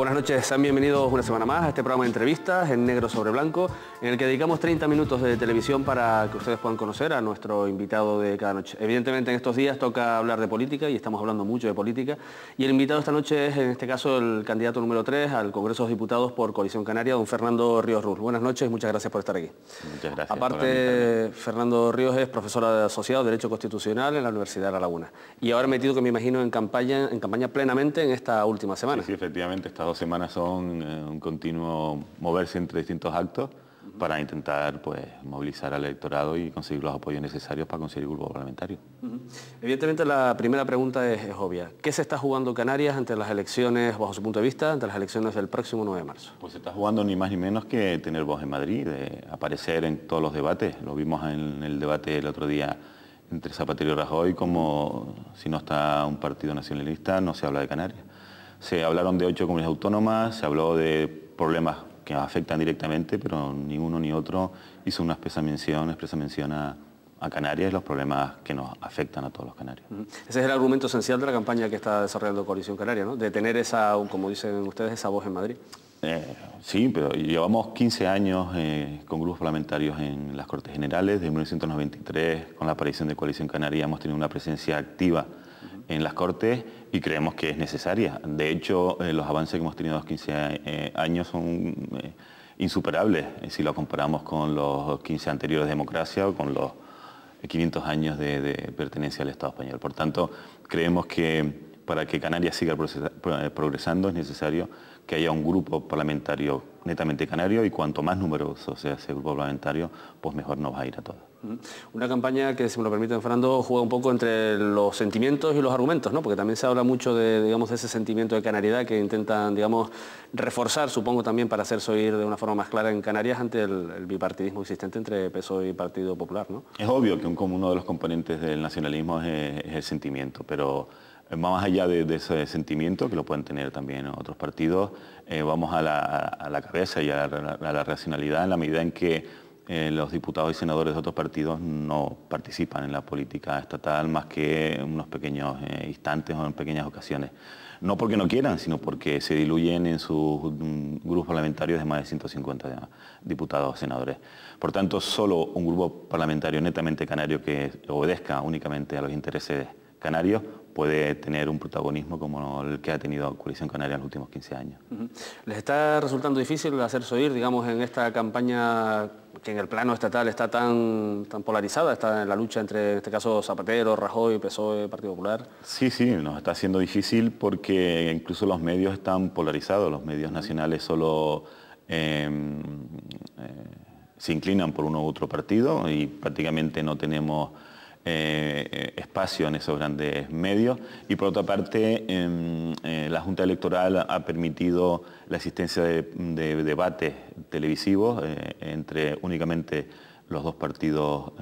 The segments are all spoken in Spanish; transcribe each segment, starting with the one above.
buenas noches, sean bienvenidos una semana más a este programa de entrevistas en negro sobre blanco, en el que dedicamos 30 minutos de televisión para que ustedes puedan conocer a nuestro invitado de cada noche. Evidentemente en estos días toca hablar de política y estamos hablando mucho de política y el invitado esta noche es en este caso el candidato número 3 al Congreso de Diputados por Coalición Canaria, don Fernando Ríos Ruz. Buenas noches muchas gracias por estar aquí. Muchas gracias. Aparte, Fernando Ríos es profesor asociado de Derecho Constitucional en la Universidad de La Laguna y ahora metido que me imagino en campaña, en campaña plenamente en esta última semana. Sí, sí efectivamente, está dos semanas son eh, un continuo moverse entre distintos actos para intentar pues, movilizar al electorado y conseguir los apoyos necesarios para conseguir el grupo parlamentario. Evidentemente la primera pregunta es, obvia. ¿Qué se está jugando Canarias ante las elecciones, bajo su punto de vista, ante las elecciones del próximo 9 de marzo? Pues se está jugando ni más ni menos que tener voz en Madrid, de aparecer en todos los debates. Lo vimos en el debate el otro día entre Zapatero y Rajoy, como si no está un partido nacionalista no se habla de Canarias. Se hablaron de ocho comunidades autónomas, se habló de problemas que afectan directamente, pero ni uno ni otro hizo una expresa mención, a, Canarias los problemas que nos afectan a todos los canarios. Ese es el argumento esencial de la campaña que está desarrollando Coalición Canaria, ¿no? de tener esa, como dicen ustedes, esa voz en Madrid. Eh, sí, pero llevamos 15 años eh, con grupos parlamentarios en las Cortes Generales. Desde 1993, con la aparición de Coalición Canaria, hemos tenido una presencia activa en las Cortes y creemos que es necesaria. De hecho, eh, los avances que hemos tenido en los 15 eh, años son eh, insuperables si lo comparamos con los 15 anteriores de democracia o con los 500 años de pertenencia al Estado español. Por tanto, creemos que para que Canarias siga progresando es necesario que haya un grupo parlamentario netamente canario y cuanto más numeroso sea ese grupo parlamentario, pues mejor nos va a ir a todos. Una campaña que, si me lo permiten, Fernando, juega un poco entre los sentimientos y los argumentos, ¿no? Porque también se habla mucho de, digamos, ese sentimiento de canariedad que intentan, digamos, reforzar, supongo, también para hacerse oír de una forma más clara en Canarias ante el, bipartidismo existente entre PSOE y Partido Popular, ¿no? Es obvio que un, uno de los componentes del nacionalismo es el sentimiento, pero eh, más allá de, ese sentimiento, que lo pueden tener también otros partidos, eh, vamos a la, cabeza y a la, racionalidad en la medida en que eh, los diputados y senadores de otros partidos no participan en la política estatal más que en unos pequeños instantes o en pequeñas ocasiones. No porque no quieran, sino porque se diluyen en sus mm, grupos parlamentarios de más de 150 diputados o senadores. Por tanto, solo un grupo parlamentario netamente canario que obedezca únicamente a los intereses canarios puede tener un protagonismo como el que ha tenido Coalición Canaria en los últimos 15 años. ¿Les está resultando difícil hacerse oír, digamos, en esta campaña que en el plano estatal está tan, tan polarizada, está en la lucha entre, en este caso, Zapatero, Rajoy, PSOE, Partido Popular? Sí, sí, nos está haciendo difícil porque incluso los medios están polarizados, los medios nacionales solo... Em, eh, se inclinan por uno u otro partido y prácticamente no tenemos eh, eh, espacio en esos grandes medios. Y por otra parte, em, eh, la Junta Electoral ha permitido la existencia de, debates televisivos entre únicamente los dos partidos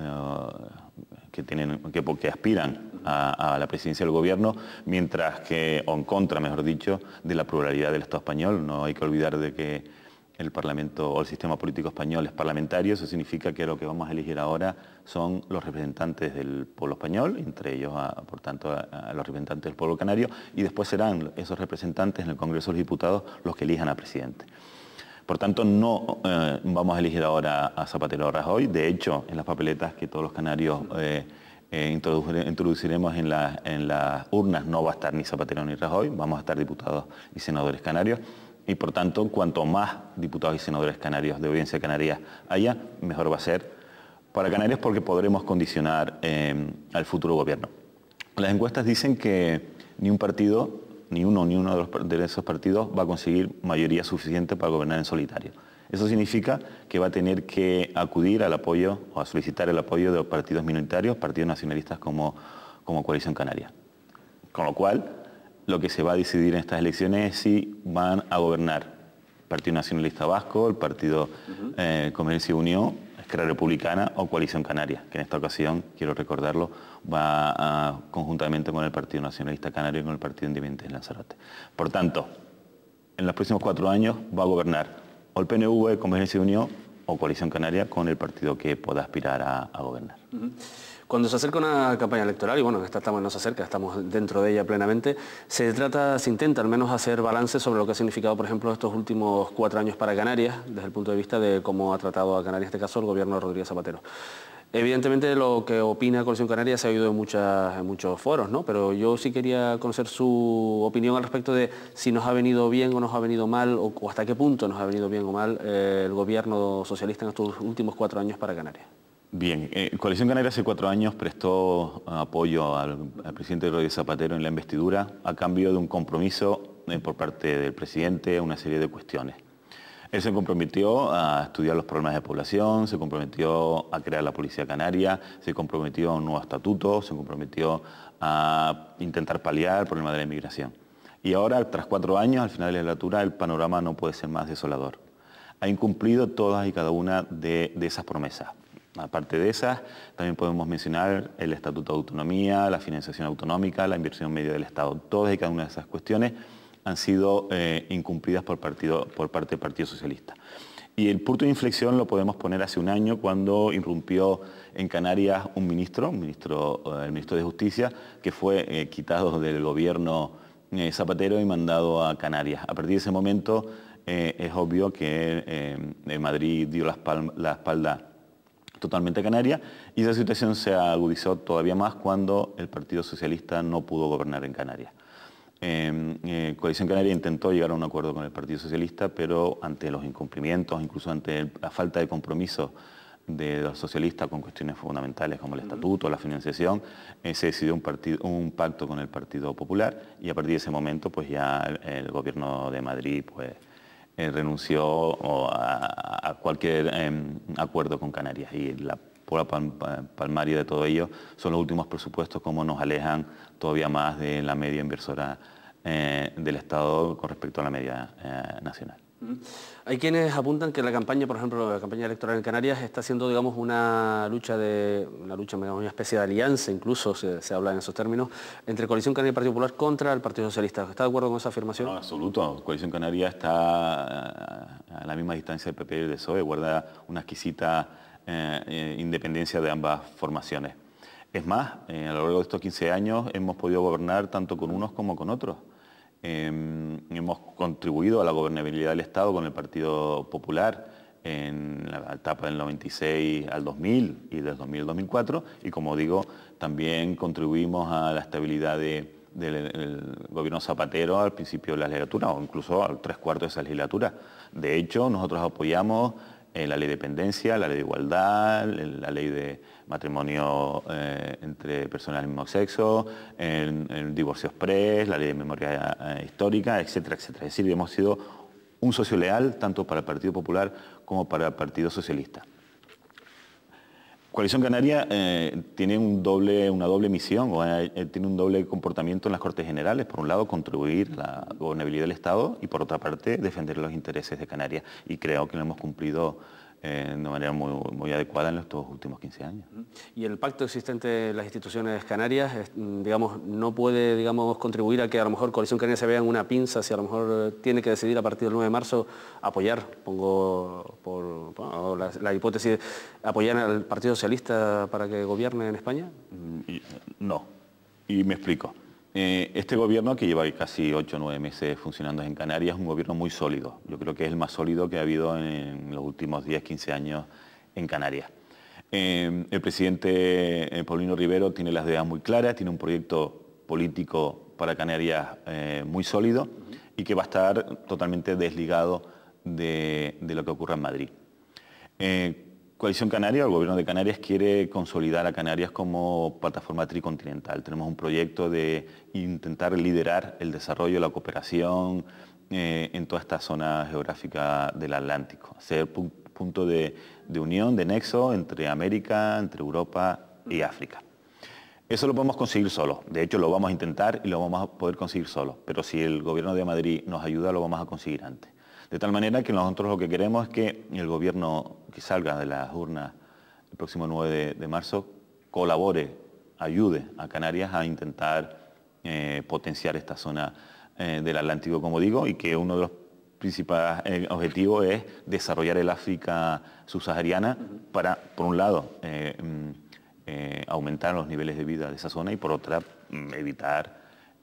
que, tienen, que, aspiran a, a, la presidencia del gobierno, mientras que, o en contra, mejor dicho, de la pluralidad del Estado español. No hay que olvidar de que el Parlamento o el sistema político español es parlamentario, eso significa que lo que vamos a elegir ahora son los representantes del pueblo español, entre ellos, por tanto, a, los representantes del pueblo canario, y después serán esos representantes en el Congreso de los Diputados los que elijan a presidente. Por tanto, no eh, vamos a elegir ahora a Zapatero Rajoy. De hecho, en las papeletas que todos los canarios eh, eh, introduciremos en, en, las urnas no va a estar ni Zapatero ni Rajoy, vamos a estar diputados y senadores canarios. Y por tanto, cuanto más diputados y senadores canarios de audiencia canaria haya, mejor va a ser para Canarias porque podremos condicionar eh, al futuro gobierno. Las encuestas dicen que ni un partido, ni uno ni uno de, esos partidos va a conseguir mayoría suficiente para gobernar en solitario. Eso significa que va a tener que acudir al apoyo o a solicitar el apoyo de partidos minoritarios, partidos nacionalistas como, como Coalición Canaria. Con lo cual, lo que se va a decidir en estas elecciones es si van a gobernar el Partido Nacionalista Vasco, el Partido eh, Comercio Unión Crea Republicana o Coalición Canaria, que en esta ocasión, quiero recordarlo, va ah, conjuntamente con el Partido Nacionalista Canario y con el Partido Independiente de Lanzarote. Por tanto, en los próximos cuatro años va a gobernar o el PNV, Convergencia de Unión, o Coalición Canaria con el partido que pueda aspirar a, gobernar. Cuando se acerca una campaña electoral, y bueno, esta estamos, no acerca, estamos dentro de ella plenamente, se trata, se intenta al menos hacer balance sobre lo que ha significado, por ejemplo, estos últimos cuatro años para Canarias, desde el punto de vista de cómo ha tratado a Canarias, en este caso, el gobierno de Rodríguez Zapatero. Evidentemente lo que opina Coalición Canaria se ha oído en, muchas, muchos foros, ¿no? pero yo sí quería conocer su opinión al respecto de si nos ha venido bien o nos ha venido mal o, hasta qué punto nos ha venido bien o mal eh, el gobierno socialista en estos últimos cuatro años para Canarias. Bien, eh, Coalición Canaria hace cuatro años prestó eh, apoyo al, presidente Rodríguez Zapatero en la investidura a cambio de un compromiso eh, por parte del presidente a una serie de cuestiones. Él se comprometió a estudiar los problemas de población, se comprometió a crear la Policía Canaria, se comprometió a un nuevo estatuto, se comprometió a intentar paliar el problema de la inmigración. Y ahora, tras cuatro años, al final de la legislatura, el panorama no puede ser más desolador. Ha incumplido todas y cada una de esas promesas. Aparte de esas, también podemos mencionar el Estatuto de Autonomía, la financiación autonómica, la inversión media del Estado. Todas y cada una de esas cuestiones han sido eh, incumplidas por, partido, por parte del Partido Socialista. Y el punto de inflexión lo podemos poner hace un año cuando irrumpió en Canarias un ministro, eh, el ministro de Justicia, que fue eh, quitado del gobierno Zapatero y mandado a Canarias. A partir de ese momento es obvio que Madrid dio la espalda totalmente canaria, y esa situación se agudizó todavía más cuando el Partido Socialista no pudo gobernar en Canarias. Em, eh, Coalición Canaria intentó llegar a un acuerdo con el Partido Socialista, pero ante los incumplimientos, incluso ante la falta de compromiso de los socialistas con cuestiones fundamentales como el estatuto, la financiación, eh, se decidió un, partido, un, pacto con el Partido Popular y a partir de ese momento pues ya el, el gobierno de Madrid pues, eh, renunció a, cualquier em, acuerdo con Canarias y la pura palmaria de todo ello son los últimos presupuestos, como nos alejan todavía más de la media inversora eh, del Estado con respecto a la media eh, nacional. Hay quienes apuntan que la campaña, por ejemplo, la campaña electoral en Canarias está siendo, digamos, una lucha de, una lucha, una especie de alianza, incluso se, habla en esos términos, entre Coalición Canaria y Partido Popular contra el Partido Socialista. ¿Está de acuerdo con esa afirmación? No, absoluto. Coalición Canaria está eh, a la misma distancia del PP y del PSOE, guarda una exquisita eh, eh, independencia de ambas formaciones. Es más, a lo largo de estos 15 años hemos podido gobernar tanto con unos como con otros. Em, hemos contribuido a la gobernabilidad del Estado con el Partido Popular en la etapa del 96 al 2000 y del 2000 2004 y como digo también contribuimos a la estabilidad del gobierno Zapatero al principio de la legislatura o incluso al tres cuartos de esa legislatura. De hecho nosotros apoyamos eh, la ley de dependencia, la ley de igualdad, la ley de matrimonio eh, entre personas del mismo sexo, el, divorcio express, la ley de memoria eh, histórica, etcétera, etcétera. Es decir, hemos sido un socio leal tanto para el Partido Popular como para el Partido Socialista. Coalición Canaria tiene una doble misión, tiene un doble comportamiento en las Cortes Generales. Por un lado, contribuir a la gobernabilidad del Estado y por otra parte, defender los intereses de Canarias. Y creo que lo hemos cumplido eh, de manera muy, adecuada en estos últimos 15 años. ¿Y el pacto existente en las instituciones canarias, digamos, no puede digamos, contribuir a que a lo mejor Coalición Canaria se vea en una pinza si a lo mejor eh, tiene que decidir a partir del 9 de marzo apoyar, pongo por, la, la, hipótesis, apoyar al Partido Socialista para que gobierne en España? Mm, eh, no, y me explico. Eh, este gobierno, que lleva casi 8 o 9 meses funcionando en Canarias, es un gobierno muy sólido. Yo creo que es el más sólido que ha habido en los últimos 10, 15 años en Canarias. Eh, el presidente eh, Paulino Rivero tiene las ideas muy claras, tiene un proyecto político para Canarias muy sólido y que va a estar totalmente desligado de, lo que ocurra en Madrid. Coalición Canaria, el gobierno de Canarias quiere consolidar a Canarias como plataforma tricontinental. Tenemos un proyecto de intentar liderar el desarrollo, la cooperación eh, en toda esta zona geográfica del Atlántico, ser punto de unión, de nexo entre América, entre Europa y África. Eso lo podemos conseguir solo. De hecho, lo vamos a intentar y lo vamos a poder conseguir solo. Pero si el Gobierno de Madrid nos ayuda, lo vamos a conseguir antes. De tal manera que nosotros lo que queremos es que el gobierno que salga de las urnas el próximo 9 de, marzo colabore, ayude a Canarias a intentar eh, potenciar esta zona eh, del Atlántico, como digo, y que uno de los principales eh, objetivos es desarrollar el África subsahariana para, por un lado, mm, aumentar los niveles de vida de esa zona y por otra, mm, evitar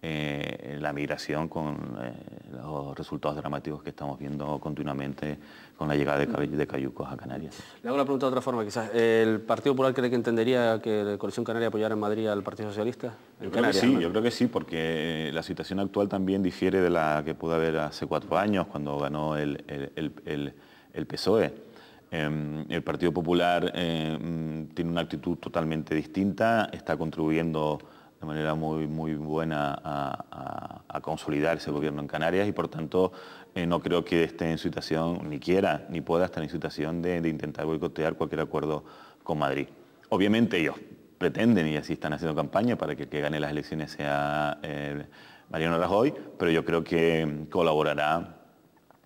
eh, la migración con eh, los resultados dramáticos que estamos viendo continuamente con la llegada de, de cayucos a Canarias. Le hago la pregunta de otra forma, quizás. ¿El Partido Popular cree que entendería que la coalición canaria apoyara en Madrid al Partido Socialista? Yo creo sí, yo creo que sí, porque eh, la situación actual también difiere de la que pudo haber hace cuatro años, cuando ganó el, PSOE. Em, el Partido Popular em, tiene una actitud totalmente distinta, está contribuyendo de manera muy, muy buena a, consolidar ese gobierno en Canarias y por tanto eh, no creo que esté en situación, ni quiera, ni pueda estar en situación de, intentar boicotear cualquier acuerdo con Madrid. Obviamente ellos pretenden y así están haciendo campaña para que el que gane las elecciones sea eh, Mariano Rajoy, pero yo creo que mm, colaborará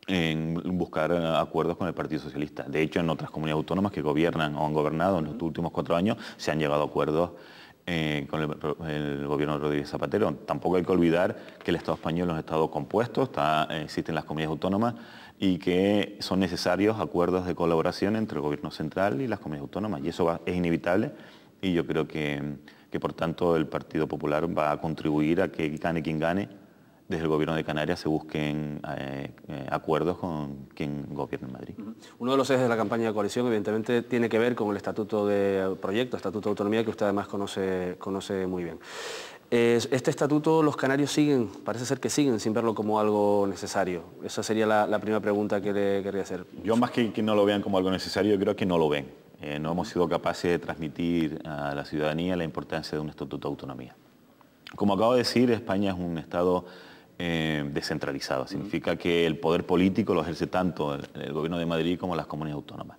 en buscar acuerdos con el Partido Socialista. De hecho, en otras comunidades autónomas que gobiernan o han gobernado en los últimos cuatro años, se han llegado a acuerdos eh, con el, gobierno de Rodríguez Zapatero. Tampoco hay que olvidar que el Estado español es un Estado compuesto, está, eh, existen las comunidades autónomas y que son necesarios acuerdos de colaboración entre el gobierno central y las comunidades autónomas. Y eso es inevitable y yo creo que, que, por tanto el Partido Popular va a contribuir a que gane quien gane desde el Gobierno de Canarias se busquen eh, eh, acuerdos con quien gobierne en Madrid. Uno de los ejes de la campaña de coalición, evidentemente, tiene que ver con el estatuto de proyecto, estatuto de autonomía, que usted además conoce, conoce muy bien. este estatuto los canarios siguen, parece ser que siguen sin verlo como algo necesario. Esa sería la, primera pregunta que le querría hacer. Yo más que que no lo vean como algo necesario, yo creo que no lo ven. Eh, no hemos sido capaces de transmitir a la ciudadanía la importancia de un estatuto de autonomía. Como acabo de decir, España es un Estado eh, descentralizado, Significa que el poder político lo ejerce tanto el, Gobierno de Madrid como las comunidades autónomas.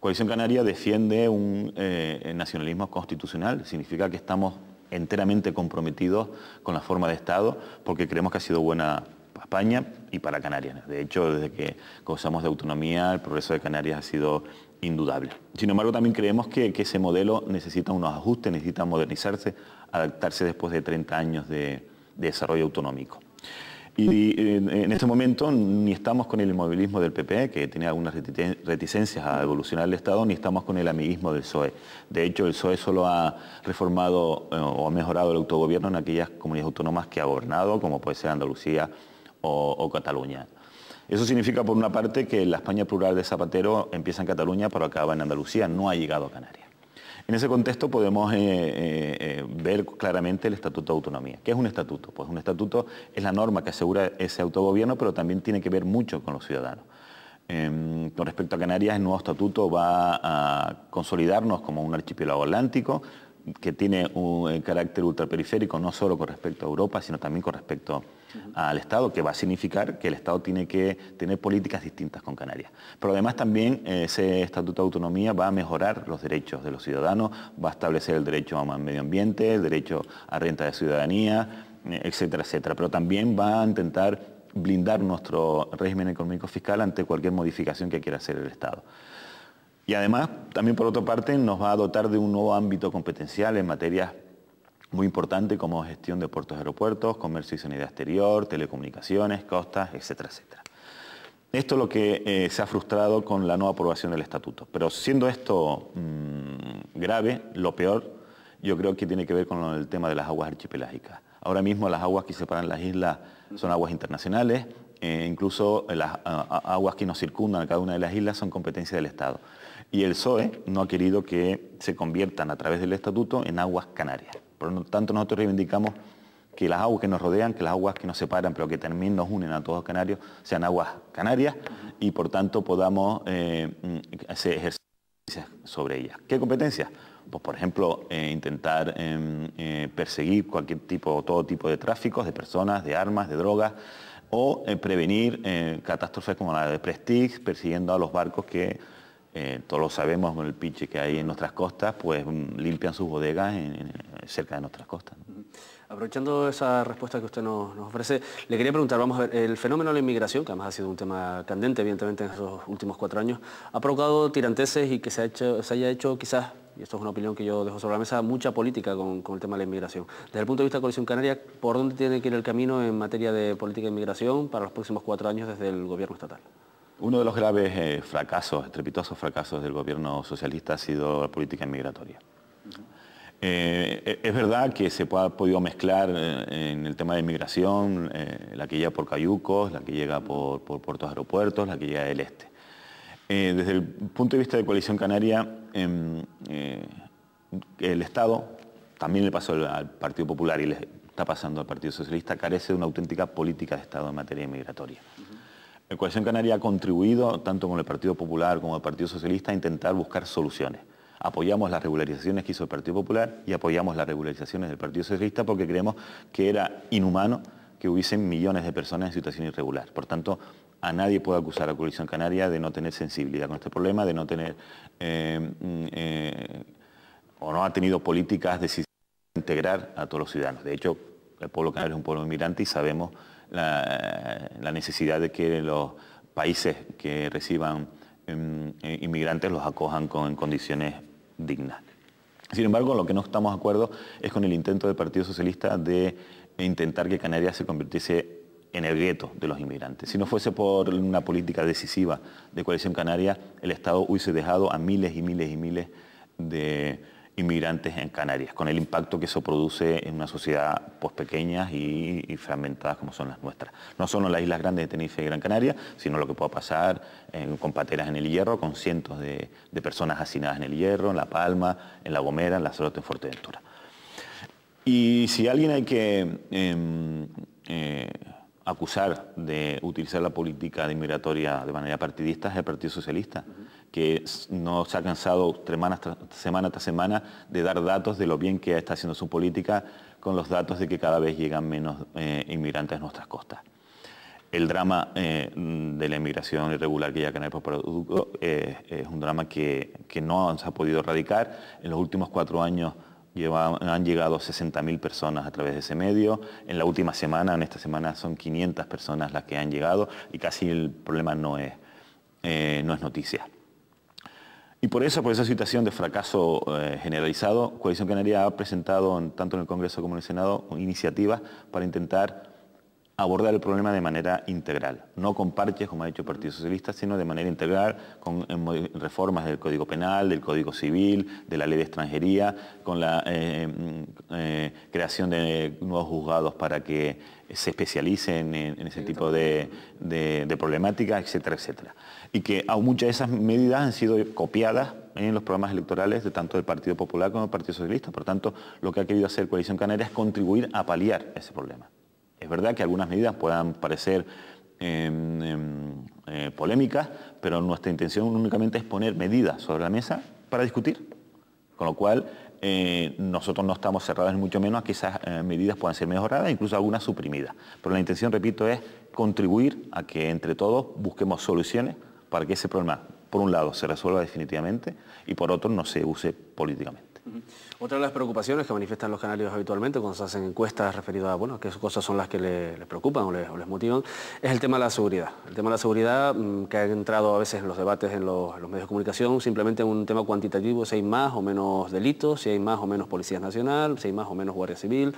Coalición Canaria defiende un eh, nacionalismo constitucional, significa que estamos enteramente comprometidos con la forma de Estado porque creemos que ha sido buena para España y para Canarias. De hecho, desde que gozamos de autonomía, el progreso de Canarias ha sido indudable. Sin embargo, también creemos que, ese modelo necesita unos ajustes, necesita modernizarse, adaptarse después de 30 años de desarrollo autonómico. Y en, este momento ni estamos con el inmovilismo del PP, e, que tenía algunas reticencias a evolucionar el Estado, ni estamos con el amiguismo del PSOE. De hecho, el PSOE solo ha reformado eh, o ha mejorado el autogobierno en aquellas comunidades autónomas que ha gobernado, como puede ser Andalucía o Cataluña. Eso significa, por una parte, que la España plural de Zapatero empieza en Cataluña, pero acaba en Andalucía, no ha llegado a Canarias. En ese contexto podemos eh, eh, eh, ver claramente el Estatuto de Autonomía. ¿Qué es un estatuto? Pues un estatuto es la norma que asegura ese autogobierno, pero también tiene que ver mucho con los ciudadanos. Em, con respecto a Canarias, el nuevo estatuto va a consolidarnos como un archipiélago atlántico, que tiene un eh, carácter ultraperiférico, no solo con respecto a Europa, sino también con respecto al Estado, que va a significar que el Estado tiene que tener políticas distintas con Canarias. Pero además también eh, ese Estatuto de Autonomía va a mejorar los derechos de los ciudadanos, va a establecer el derecho a medio ambiente, el derecho a renta de ciudadanía, eh, etcétera, etcétera. Pero también va a intentar blindar nuestro régimen económico fiscal ante cualquier modificación que quiera hacer el Estado. Y además, también por otra parte, nos va a dotar de un nuevo ámbito competencial en materias muy importantes como gestión de puertos y aeropuertos, comercio y sanidad exterior, telecomunicaciones, costas, etcétera, etcétera. Esto es lo que eh, se ha frustrado con la nueva aprobación del estatuto. Pero siendo esto mm, grave, lo peor, yo creo que tiene que ver con el tema de las aguas archipelágicas. Ahora mismo las aguas que separan las islas son aguas internacionales, eh, incluso las aguas que nos circundan a cada una de las islas son competencia del Estado. Y el PSOE no ha querido que se conviertan a través del estatuto en aguas canarias. Por lo tanto, nosotros reivindicamos que las aguas que nos rodean, que las aguas que nos separan, pero que también nos unen a todos los canarios, sean aguas canarias y por tanto podamos eh, mm, hacer sobre ellas. ¿Qué competencias? Pues, por ejemplo, eh, intentar eh, eh, perseguir cualquier tipo, o todo tipo de tráficos de personas, de armas, de drogas, o prevenir catástrofes como la de Prestige, persiguiendo a los barcos que eh, todos lo sabemos con el pinche que hay en nuestras costas, pues mm, limpian sus bodegas cerca de nuestras costas. Aprovechando esa respuesta que usted nos, ofrece, le quería preguntar, vamos a ver, el fenómeno de la inmigración, que además ha sido un tema candente evidentemente en esos últimos cuatro años, ha provocado tiranteses y que se, haya hecho quizás, y esto es una opinión que yo dejo sobre la mesa, mucha política con, con el tema de la inmigración. Desde el punto de vista de Coalición Canaria, ¿por dónde tiene que ir el camino en materia de política de inmigración para los próximos cuatro años desde el gobierno estatal? Uno de los graves eh, fracasos, estrepitosos fracasos del gobierno socialista ha sido la política inmigratoria. Eh, e, es verdad que se ha podido mezclar eh, en el tema de inmigración la que llega por Cayucos, la que llega por, por puertos aeropuertos, la que llega del este. desde el punto de vista de Coalición Canaria, em, el Estado, también le pasó al Partido Popular y le está pasando al Partido Socialista, carece de una auténtica política de Estado en materia migratoria. La Coalición Canaria ha contribuido, tanto con el Partido Popular como el Partido Socialista, a intentar buscar soluciones. Apoyamos las regularizaciones que hizo el Partido Popular y apoyamos las regularizaciones del Partido Socialista porque creemos que era inhumano que hubiesen millones de personas en situación irregular. Por tanto, a nadie puede acusar a Coalición Canaria de no tener sensibilidad con este problema, de no tener eh, mm, eh, o no ha tenido políticas de integrar a todos los ciudadanos. De hecho, el pueblo canario es un pueblo inmigrante y sabemos la, necesidad de que los países que reciban em, eh, inmigrantes los acojan con, condiciones dignas. Sin embargo, lo que no estamos de acuerdo es con el intento del Partido Socialista de intentar que Canarias se convirtiese en el gueto de los inmigrantes. Si no fuese por una política decisiva de coalición canaria, el Estado hubiese dejado a miles y miles y miles de inmigrantes en Canarias, con el impacto que eso produce en una sociedad pues, pequeña y, y fragmentada como son las nuestras. No solo en las islas grandes de Tenerife y Gran Canaria, sino lo que pueda pasar con pateras en el hierro, con cientos de, personas hacinadas en el hierro, en La Palma, en La Gomera, en La Salota, en Fuerteventura. Y si alguien hay que em, eh, acusar de utilizar la política de inmigratoria de manera partidista es el Partido Socialista que no se ha cansado semana tras semana de dar datos de lo bien que está haciendo su política con los datos de que cada vez llegan menos eh, inmigrantes a nuestras costas. El drama eh, de la inmigración irregular que ya que por Producto eh, es un drama que, no se ha podido erradicar. En los últimos cuatro años han llegado 60.000 personas a través de ese medio. En la última semana, en esta semana, son 500 personas las que han llegado y casi el problema no es, no es noticia. Y por eso, por esa situación de fracaso eh, generalizado, Coalición Canaria ha presentado, tanto en el Congreso como en el Senado, iniciativas para intentar abordar el problema de manera integral, no con parches, como ha hecho el Partido Socialista, sino de manera integral, con eh, reformas del Código Penal, del Código Civil, de la Ley de Extranjería, con la eh, mm, creación de nuevos juzgados para que se especialicen en, ese tipo de, problemáticas, etcétera, etcétera. Y que aún muchas de esas medidas han sido copiadas en los programas electorales de tanto del Partido Popular como del Partido Socialista. Por tanto, lo que ha querido hacer Coalición Canaria es contribuir a paliar ese problema. Es verdad que algunas medidas puedan parecer em, em, eh, polémicas, pero nuestra intención únicamente es poner medidas sobre la mesa para discutir. Con lo cual, eh, nosotros no estamos cerrados, ni mucho menos a que esas eh, medidas puedan ser mejoradas, incluso algunas suprimidas. Pero la intención, repito, es contribuir a que entre todos busquemos soluciones para que ese problema, por un lado, se resuelva definitivamente y por otro, no se use políticamente. Otra de las preocupaciones que manifiestan los canarios habitualmente cuando se hacen encuestas referidas a bueno, qué cosas son las que les, preocupan o les, motivan es el tema de la seguridad. El tema de la seguridad mm, que ha entrado a veces en los debates en los, medios de comunicación simplemente un tema cuantitativo, si hay más o menos delitos, si hay más o menos policías nacional, si hay más o menos guardia civil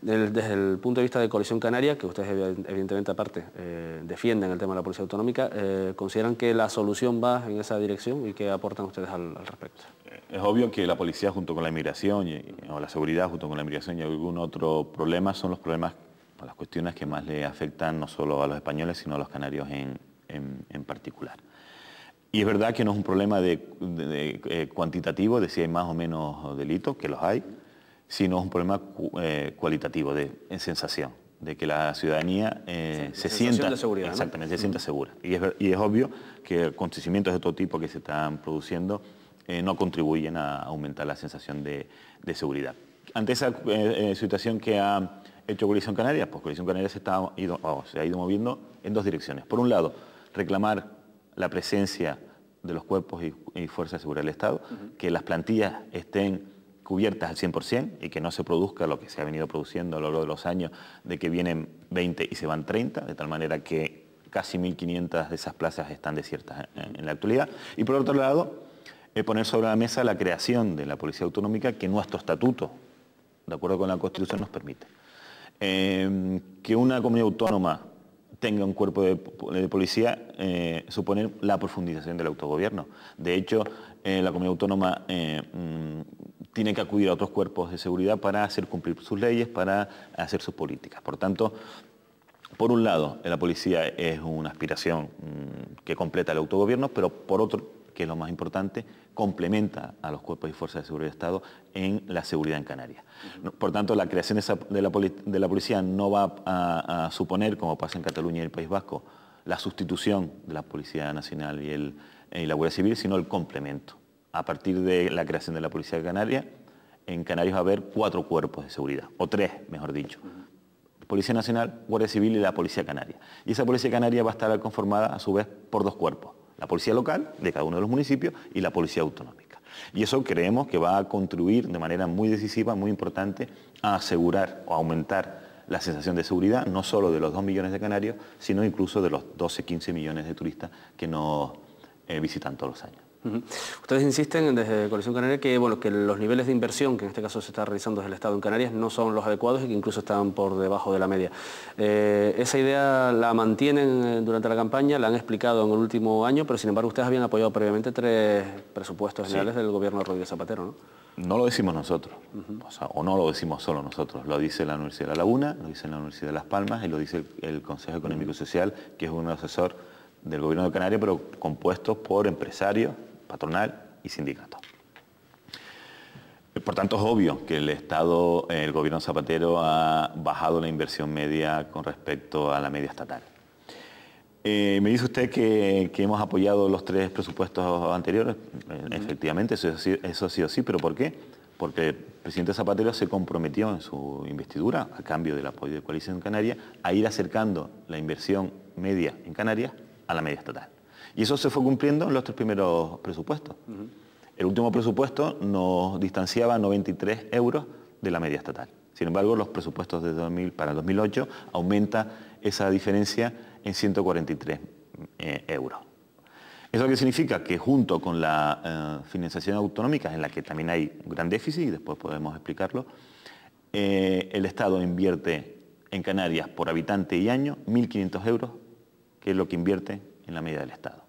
desde el punto de vista de Coalición Canaria, que ustedes evidentemente aparte eh, defienden el tema de la policía autonómica, eh, ¿consideran que la solución va en esa dirección y qué aportan ustedes al, respecto? Eh, es obvio que la policía junto con la inmigración o la seguridad junto con la inmigración y algún otro problema son los problemas o las cuestiones que más le afectan no solo a los españoles sino a los canarios en, particular. Y es verdad que no es un problema cuantitativo de si hay más o menos delitos, que los hay, sino es un problema eh, cualitativo, de, sensación, de que la ciudadanía eh, se sienta, se sienta segura. Y es, obvio que acontecimientos de todo tipo que se están produciendo eh, no contribuyen a aumentar la sensación de, seguridad. Ante esa situación que ha hecho Coalición Canarias, pues Coalición Canarias se, ha ido moviendo en dos direcciones. Por un lado, reclamar la presencia de los cuerpos y, fuerzas de seguridad del Estado, que las plantillas estén cubiertas al 100% y que no se produzca lo que se ha venido produciendo a lo largo de los años, de que vienen 20 y se van 30, de tal manera que casi 1.500 de esas plazas están desiertas en la actualidad. Y por otro lado, eh, poner sobre la mesa la creación de la Policía Autonómica que nuestro estatuto, de acuerdo con la Constitución, nos permite. Em, que una comunidad autónoma tenga un cuerpo de, policía eh, supone la profundización del autogobierno. De hecho, eh, la comunidad autónoma mm, tiene que acudir a otros cuerpos de seguridad para hacer cumplir sus leyes, para hacer sus políticas. Por tanto, por un lado, la policía es una aspiración mm, que completa el autogobierno, pero por otro, que es lo más importante, complementa a los cuerpos y fuerzas de seguridad del Estado en la seguridad en Canarias. Por tanto, la creación de, la, policía no va a, suponer, como pasa en Cataluña y el País Vasco, la sustitución de la Policía Nacional y, y la Guardia Civil, sino el complemento a partir de la creación de la Policía Canaria, en Canarias va a haber cuatro cuerpos de seguridad, o tres, mejor dicho. Policía Nacional, Guardia Civil y la Policía Canaria. Y esa Policía Canaria va a estar conformada a su vez por dos cuerpos, la Policía Local de cada uno de los municipios y la Policía Autonómica. Y eso creemos que va a contribuir de manera muy decisiva, muy importante, a asegurar o aumentar la sensación de seguridad, no solo de los 2 millones de canarios, sino incluso de los 12, 15 millones de turistas que nos eh, visitan todos los años. Ustedes insisten desde Coalición Canaria que, los niveles de inversión que en este caso se está realizando desde el Estado en Canarias no son los adecuados y que incluso están por debajo de la media. Eh, esa idea la mantienen eh, durante la campaña, la han explicado en el último año, pero sin embargo ustedes habían apoyado previamente tres presupuestos generales del gobierno de Rodríguez Zapatero, ¿no? No lo decimos nosotros, o, no lo decimos solo nosotros, lo dice la Universidad de La Laguna, lo dice la Universidad de Las Palmas y lo dice el Consejo Económico y Social, que es un asesor del gobierno de Canarias, pero compuesto por empresarios, patronal y sindicato. Por tanto, es obvio que el Estado, eh, el gobierno Zapatero, ha bajado la inversión media con respecto a la media estatal. Eh, me dice usted que, hemos apoyado los tres presupuestos anteriores. Efectivamente, eso, eso ha sido así, pero ¿por qué? Porque el presidente Zapatero se comprometió en su investidura, a cambio del apoyo de Coalición Canaria, a ir acercando la inversión media en Canarias a la media estatal. Y eso se fue cumpliendo en los tres primeros presupuestos. El último presupuesto nos distanciaba 93 euros de la media estatal. Sin embargo, los presupuestos de 2000 para 2008 aumenta esa diferencia en 143 eh, euros. ¿Eso qué significa? Que junto con la eh, financiación autonómica, en la que también hay un gran déficit, y después podemos explicarlo, eh, el Estado invierte en Canarias por habitante y año 1.500 euros, que es lo que invierte en la media del Estado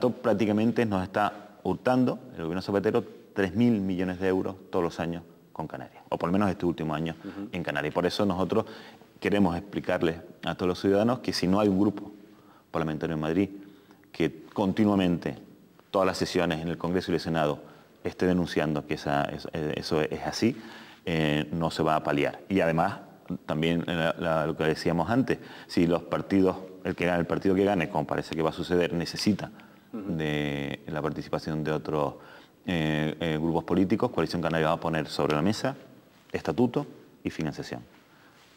prácticamente nos está hurtando el gobierno Zapatero 3.000 millones de euros todos los años con Canarias, o por lo menos este último año en Canarias. Por eso nosotros queremos explicarles a todos los ciudadanos que si no hay un grupo parlamentario en Madrid que continuamente, todas las sesiones en el Congreso y el Senado, esté denunciando que eso, es así, eh, no se va a paliar. Y además, también eh, lo que decíamos antes, si los partidos, el que el partido que gane, como parece que va a suceder, necesita de la participación de otros eh, eh, grupos políticos. Coalición Canaria va a poner sobre la mesa estatuto y financiación.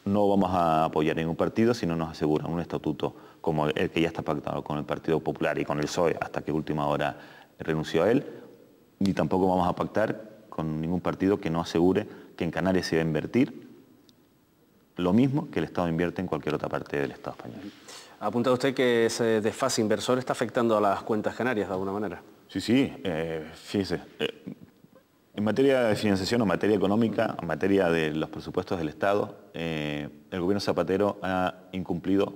No vamos a apoyar ningún partido si no nos aseguran un estatuto como el que ya está pactado con el Partido Popular y con el PSOE hasta que última hora renunció a él. Ni tampoco vamos a pactar con ningún partido que no asegure que en Canarias se va a invertir lo mismo que el Estado invierte en cualquier otra parte del Estado español. Apunta usted que ese desfase inversor está afectando a las cuentas canarias de alguna manera. Sí, sí, eh, fíjese. Eh, en materia de financiación o materia económica, en materia de los presupuestos del Estado, eh, el gobierno Zapatero ha incumplido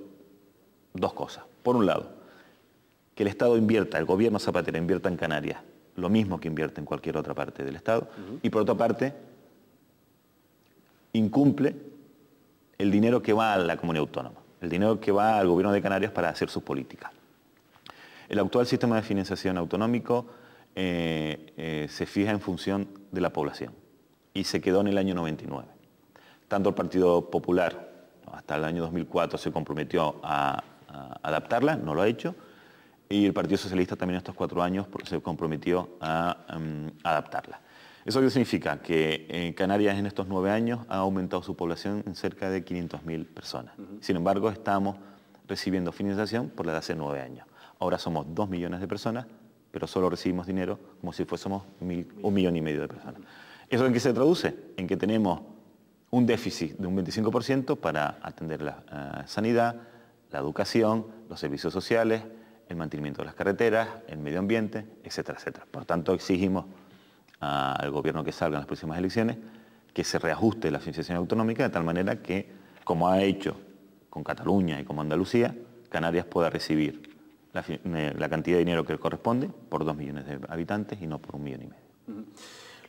dos cosas. Por un lado, que el Estado invierta, el gobierno Zapatero invierta en Canarias, lo mismo que invierte en cualquier otra parte del Estado. Y por otra parte, incumple el dinero que va a la comunidad autónoma el dinero que va al gobierno de Canarias para hacer sus políticas. El actual sistema de financiación autonómico eh, eh, se fija en función de la población y se quedó en el año 99. Tanto el Partido Popular hasta el año 2004 se comprometió a, adaptarla, no lo ha hecho, y el Partido Socialista también estos cuatro años se comprometió a mm, adaptarla. ¿Eso significa? Que eh, Canarias en estos nueve años ha aumentado su población en cerca de 500.000 personas. Sin embargo, estamos recibiendo financiación por la de hace nueve años. Ahora somos dos millones de personas, pero solo recibimos dinero como si fuésemos un millón y medio de personas. ¿Eso en qué se traduce? En que tenemos un déficit de un 25% para atender la eh, sanidad, la educación, los servicios sociales, el mantenimiento de las carreteras, el medio ambiente, etcétera, etcétera. Por tanto, exigimos al gobierno que salga en las próximas elecciones, que se reajuste la financiación autonómica de tal manera que, como ha hecho con Cataluña y como Andalucía, Canarias pueda recibir la, eh, cantidad de dinero que le corresponde por dos millones de habitantes y no por un millón y medio.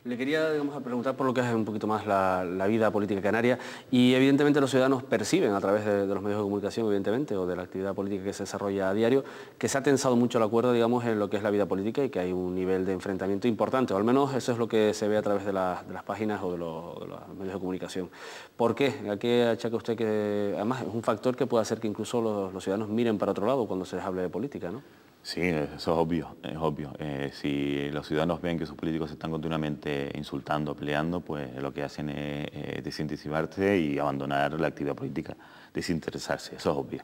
Le quería digamos, preguntar por lo que es un poquito más la, vida política canaria y evidentemente los ciudadanos perciben a través de, los medios de comunicación, evidentemente, o de la actividad política que se desarrolla a diario, que se ha tensado mucho el acuerdo, digamos, en lo que es la vida política y que hay un nivel de enfrentamiento importante, o al menos eso es lo que se ve a través de, las páginas o de los, medios de comunicación. ¿Por qué? ¿A qué achaca usted que, además, es un factor que puede hacer que incluso los, ciudadanos miren para otro lado cuando se les hable de política, ¿no? Sí, eso es obvio, es obvio. Eh, si los ciudadanos ven que sus políticos están continuamente insultando, peleando, pues lo que hacen es eh, y abandonar la actividad política, desinteresarse, eso es obvio.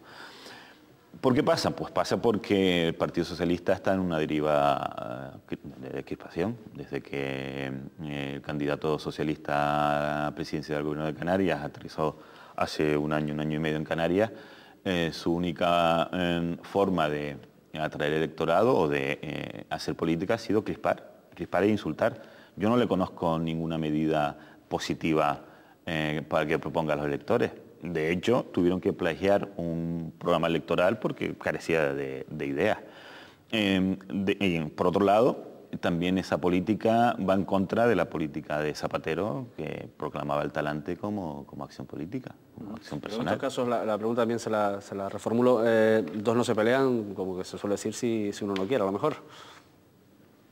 ¿Por qué pasa? Pues pasa porque el Partido Socialista está en una deriva eh, de equipación, Desde que eh, el candidato socialista a presidencia del Gobierno de Canarias aterrizó hace un año, un año y medio en Canarias, su única forma de traer electorado o de eh, hacer política ha sido crispar, crispar e insultar. Yo no le conozco ninguna medida positiva eh, para que proponga a los electores. De hecho, tuvieron que plagiar un programa electoral porque carecía de, ideas. Em, por otro lado, también esa política va en contra de la política de Zapatero, que proclamaba el talante como, como acción política, como acción personal. En estos casos la, pregunta también se la, se reformulo. Eh, dos no se pelean, como que se suele decir, si, uno no quiere, a lo mejor.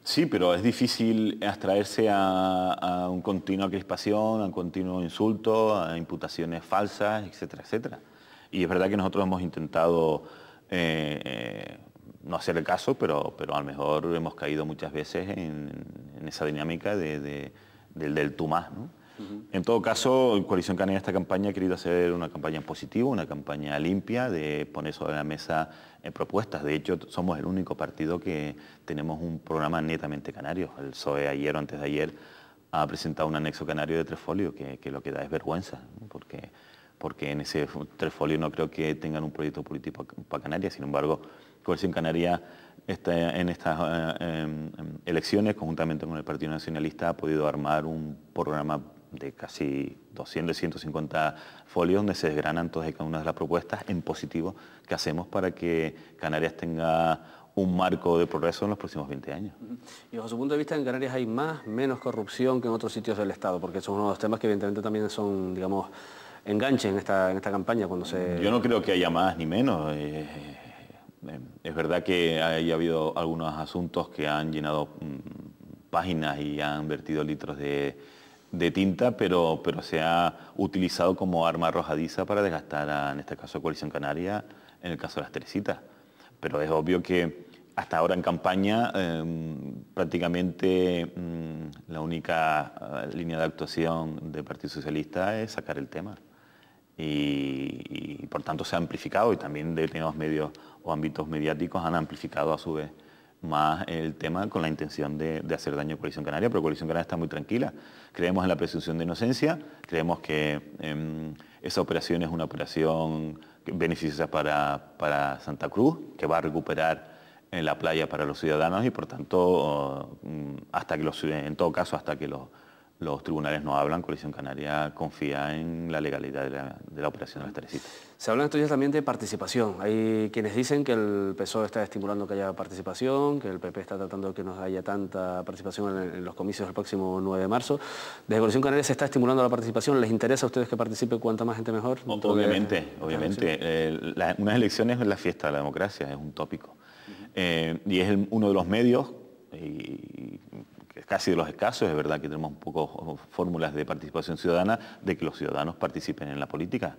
Sí, pero es difícil abstraerse a, un continua crispación, a un continuo insulto, a imputaciones falsas, etcétera, etcétera. Y es verdad que nosotros hemos intentado... Eh, eh, no hacer el caso, pero, pero a lo mejor hemos caído muchas veces en, esa dinámica del, del tú más. En todo caso, Coalición Canaria esta campaña ha querido hacer una campaña positiva, una campaña limpia, de poner sobre la mesa eh, propuestas. De hecho, somos el único partido que tenemos un programa netamente canario. El SOE ayer o antes de ayer ha presentado un anexo canario de tres folios, que, lo que da es vergüenza, porque, porque en ese tres folios no creo que tengan un proyecto político para Canarias. Sin embargo, Coalición Canaria está en estas eh, em, em, elecciones, conjuntamente con el Partido Nacionalista, ha podido armar un programa de casi 200, 150 folios donde se desgranan todas y cada una de las propuestas en positivo que hacemos para que Canarias tenga un marco de progreso en los próximos 20 años. Y bajo su punto de vista, en Canarias hay más, menos corrupción que en otros sitios del Estado, porque son uno de los temas que evidentemente también son, digamos, enganches en esta, en esta campaña cuando se... Yo no creo que haya más ni menos. Eh, eh, es verdad que haya ha habido algunos asuntos que han llenado mm, páginas y han vertido litros de, tinta, pero, se ha utilizado como arma arrojadiza para desgastar, a, en este caso, a Coalición Canaria, en el caso de las Teresitas. Pero es obvio que hasta ahora en campaña em, prácticamente mm, la única eh, línea de actuación del Partido Socialista es sacar el tema y, por tanto se ha amplificado y también determinados medios o ámbitos mediáticos han amplificado a su vez más el tema con la intención de, hacer daño a Coalición Canaria, pero Coalición Canaria está muy tranquila. Creemos en la presunción de inocencia, creemos que em, esa operación es una operación beneficiosa para, para Santa Cruz, que va a recuperar eh, la playa para los ciudadanos y por tanto mm, hasta que los en todo caso hasta que los los tribunales no hablan, Coalición Canaria confía en la legalidad de la, operación de las Se habla estos días también de participación. Hay quienes dicen que el PSOE está estimulando que haya participación, que el PP está tratando de que no haya tanta participación en, los comicios del próximo 9 de marzo. Desde Coalición Canaria se está estimulando la participación. ¿Les interesa a ustedes que participe cuanta más gente mejor? Obviamente, obviamente. Eh, unas elecciones es la fiesta de la democracia, es un tópico. Eh, y es uno de los medios casi de los escasos, es verdad que tenemos un poco fórmulas de participación ciudadana, de que los ciudadanos participen en la política.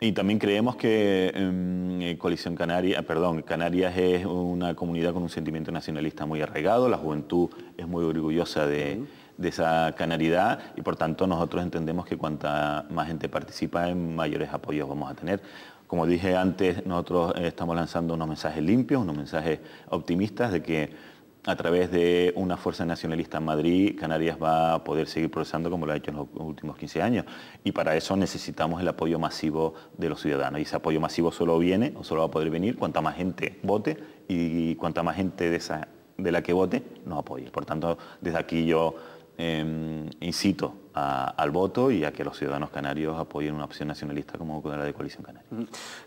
Y también creemos que ...en em, eh, Coalición Canaria, eh, perdón, Canarias es una comunidad con un sentimiento nacionalista muy arraigado, la juventud es muy orgullosa de, de esa canaridad y por tanto nosotros entendemos que cuanta más gente participa, en mayores apoyos vamos a tener. Como dije antes, nosotros eh, estamos lanzando unos mensajes limpios, unos mensajes optimistas de que a través de una fuerza nacionalista en Madrid, Canarias va a poder seguir progresando como lo ha hecho en los últimos 15 años. Y para eso necesitamos el apoyo masivo de los ciudadanos. Y ese apoyo masivo solo viene o solo va a poder venir cuanta más gente vote y cuanta más gente de, esa, de la que vote nos apoye. Por tanto, desde aquí yo Em, incito al voto y a que los ciudadanos canarios apoyen una opción nacionalista como la de Coalición Canaria.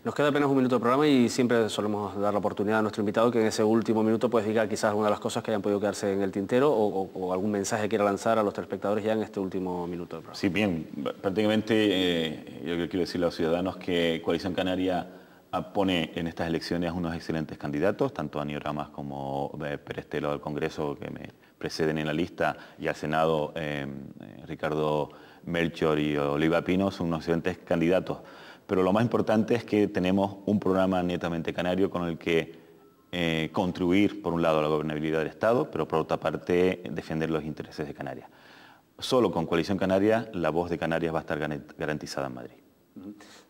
Nos queda apenas un minuto de programa y siempre solemos dar la oportunidad a nuestro invitado que en ese último minuto pues diga quizás alguna de las cosas que hayan podido quedarse en el tintero o, algún mensaje que quiera lanzar a los telespectadores ya en este último minuto del programa. Sí, bien, prácticamente eh, yo quiero decirle a los ciudadanos que Coalición Canaria pone en estas elecciones unos excelentes candidatos, tanto Aníbal Ramas como eh, Perestelo del Congreso, que me, preceden en la lista y al Senado em, eh, Ricardo Melchor y Oliva Pino son unos excelentes candidatos. Pero lo más importante es que tenemos un programa netamente canario con el que eh, contribuir, por un lado, a la gobernabilidad del Estado, pero por otra parte, defender los intereses de Canarias. Solo con Coalición Canaria la voz de Canarias va a estar garantizada en Madrid.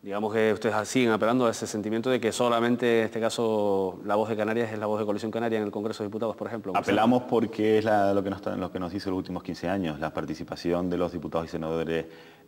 Digamos que ustedes ah, siguen apelando a ese sentimiento de que solamente en este caso la voz de Canarias es la voz de Coalición Canaria en el Congreso de Diputados, por ejemplo. Apelamos porque es lo, que nos, lo que nos dice los últimos 15 años, la participación de los diputados y senadores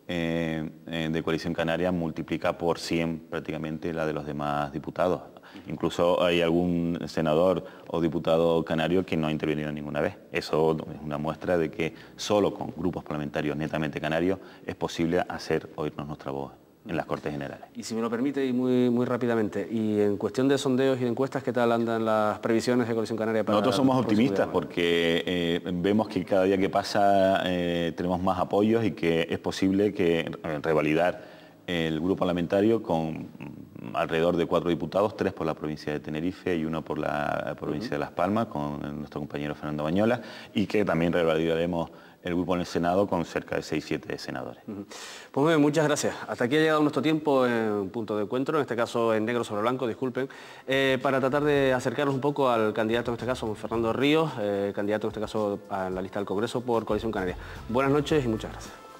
eh, eh, de Coalición Canaria multiplica por 100 prácticamente la de los demás diputados. Incluso hay algún senador o diputado canario que no ha intervenido ninguna vez. Eso es una muestra de que solo con grupos parlamentarios netamente canarios es posible hacer oírnos nuestra voz en las Cortes Generales. Y si me lo permite, y muy, muy rápidamente, y en cuestión de sondeos y encuestas, ¿qué tal andan las previsiones de Coalición Canaria para Nosotros somos optimistas porque eh, vemos que cada día que pasa eh, tenemos más apoyos y que es posible que revalidar el grupo parlamentario con alrededor de cuatro diputados, tres por la provincia de Tenerife y uno por la provincia de Las Palmas, con nuestro compañero Fernando Bañola, y que también revalidaremos el grupo en el Senado con cerca de seis, siete senadores. Pues bien, muchas gracias. Hasta aquí ha llegado nuestro tiempo en punto de encuentro, en este caso en negro sobre blanco, disculpen, eh, para tratar de acercarnos un poco al candidato en este caso, Fernando Ríos, eh, candidato en este caso a la lista del Congreso por Coalición Canaria. Buenas noches y muchas gracias.